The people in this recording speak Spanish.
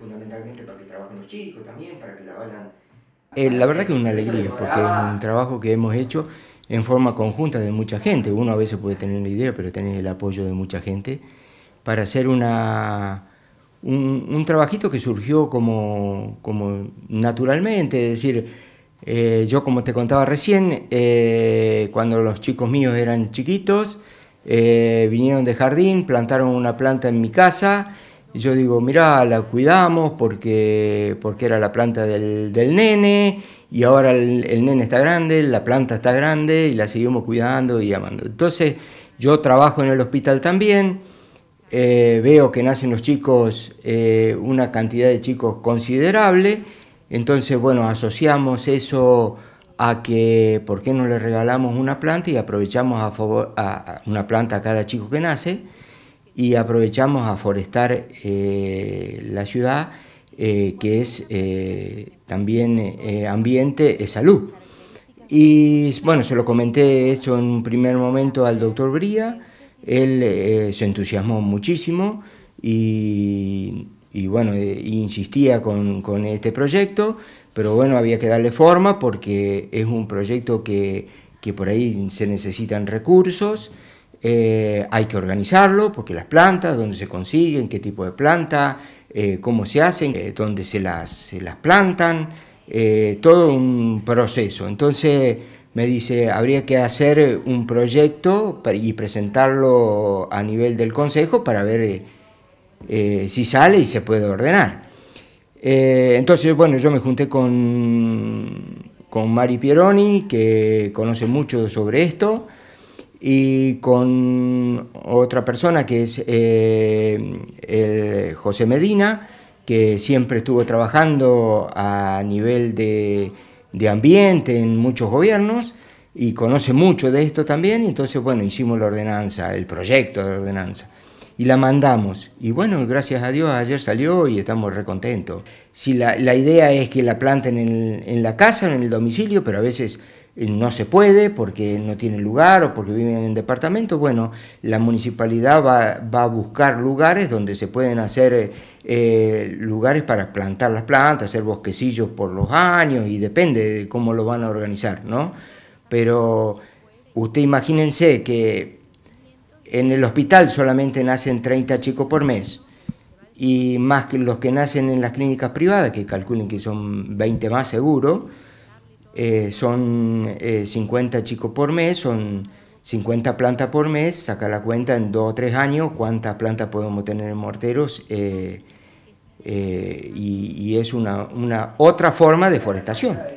fundamentalmente para que trabajen los chicos también, para que la vayan... Eh, la verdad que es una alegría, porque es un trabajo que hemos hecho en forma conjunta de mucha gente. Uno a veces puede tener la idea, pero tener el apoyo de mucha gente para hacer un, un trabajito que surgió como, como naturalmente. Es decir, eh, yo como te contaba recién, eh, cuando los chicos míos eran chiquitos, vinieron de jardín, plantaron una planta en mi casa yo digo, mirá, la cuidamos porque, era la planta del, nene y ahora el, nene está grande, la planta está grande y la seguimos cuidando y amando. Entonces yo trabajo en el hospital también, eh, veo que nacen los chicos, eh, una cantidad de chicos considerable, entonces bueno, asociamos eso a que por qué no le regalamos una planta y aprovechamos a favor a una planta a cada chico que nace y aprovechamos a forestar eh, la ciudad, eh, que es eh, también ambiente, y salud. Y bueno, se lo comenté esto en un primer momento al doctor Bría, él se entusiasmó muchísimo y, bueno, insistía con, con este proyecto, pero bueno, había que darle forma porque es un proyecto que, que por ahí se necesitan recursos. Eh, hay que organizarlo porque las plantas, dónde se consiguen, qué tipo de planta, eh, cómo se hacen, eh, dónde se las, plantan, todo un proceso. Entonces me dice, habría que hacer un proyecto y presentarlo a nivel del Consejo para ver si sale y se puede ordenar. entonces, bueno, yo me junté con, con Mari Pieroni, que conoce mucho sobre esto, y con otra persona que es eh, José Medina, que siempre estuvo trabajando a nivel de, ambiente en muchos gobiernos y conoce mucho de esto también, entonces, bueno, hicimos la ordenanza, el proyecto de ordenanza, y la mandamos. Y bueno, gracias a Dios, ayer salió y estamos recontentos. Si la, idea es que la planten en, en la casa, en el domicilio, pero a veces eh, no se puede porque no tiene lugar o porque viven en departamentos, bueno, la municipalidad va, a buscar lugares donde se pueden hacer eh, lugares para plantar las plantas, hacer bosquecillos por los años y depende de cómo lo van a organizar, ¿no? Pero usted imagínense que en el hospital solamente nacen 30 chicos por mes y más que los que nacen en las clínicas privadas, que calculen que son 20 más seguro, eh, son eh, 50 chicos por mes, son 50 plantas por mes, saca la cuenta en 2 o 3 años cuántas plantas podemos tener en morteros eh, eh, y, es una, una otra forma de forestación.